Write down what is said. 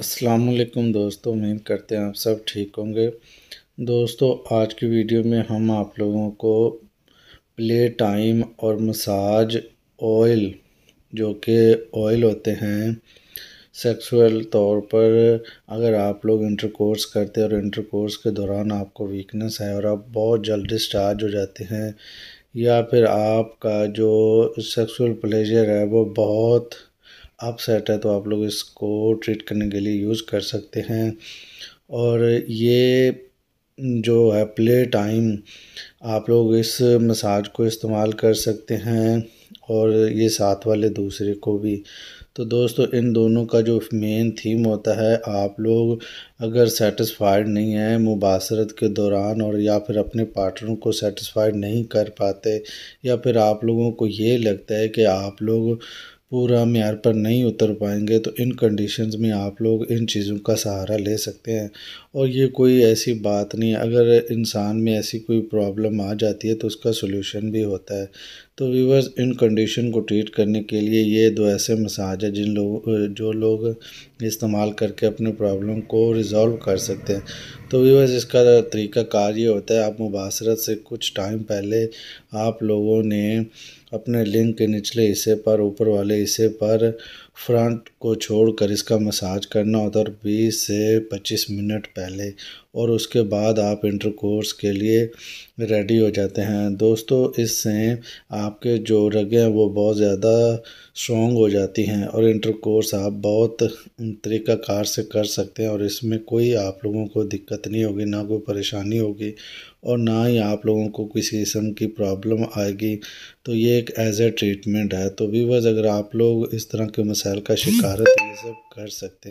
असलकम दोस्तों उम्मीद करते हैं आप सब ठीक होंगे दोस्तों आज की वीडियो में हम आप लोगों को प्ले टाइम और मसाज ऑयल जो कि ऑयल होते हैं सेक्सुअल तौर पर अगर आप लोग इंटरकोर्स करते हैं और इंटरकोर्स के दौरान आपको वीकनेस है और आप बहुत जल्द डिस्चार्ज हो जाते हैं या फिर आपका जो सेक्सुअल प्लेजर है वो बहुत अपसेट है तो आप लोग इसको ट्रीट करने के लिए यूज़ कर सकते हैं और ये जो है प्ले टाइम आप लोग इस मसाज को इस्तेमाल कर सकते हैं और ये साथ वाले दूसरे को भी तो दोस्तों इन दोनों का जो मेन थीम होता है आप लोग अगर सेटिस्फाइड नहीं हैं मुबासरत के दौरान और या फिर अपने पार्टनर को सेटिस्फाइड नहीं कर पाते या फिर आप लोगों को ये लगता है कि आप लोग पूरा म्यार पर नहीं उतर पाएंगे तो इन कंडीशंस में आप लोग इन चीज़ों का सहारा ले सकते हैं और ये कोई ऐसी बात नहीं अगर इंसान में ऐसी कोई प्रॉब्लम आ जाती है तो उसका सोल्यूशन भी होता है तो वीवर्स इन कंडीशन को ट्रीट करने के लिए ये दो ऐसे मसाज है जिन लोगों जो लोग इस्तेमाल करके अपने प्रॉब्लम को रिज़ॉल्व कर सकते हैं तो वीवर्स इसका तरीका कार ये होता है आप मुबासरत से कुछ टाइम पहले आप लोगों ने अपने लिंग के निचले हिस्से पर ऊपर वाले हिस्से पर फ्रंट को छोड़कर इसका मसाज करना होता है बीस से पच्चीस मिनट पहले और उसके बाद आप इंटरकोर्स के लिए रेडी हो जाते हैं दोस्तों इससे आपके जो रगें हैं वो बहुत ज़्यादा स्ट्रॉन्ग हो जाती हैं और इंटरकोर्स आप बहुत तरीक़ाकार से कर सकते हैं और इसमें कोई आप लोगों को दिक्कत नहीं होगी ना कोई परेशानी होगी और ना ही आप लोगों को किसी किस्म की प्रॉब्लम आएगी तो ये एक एज ए ट्रीटमेंट है तो वीवर्स अगर आप लोग इस तरह के मसाइल का शिकार है तो ये सब कर सकते हैं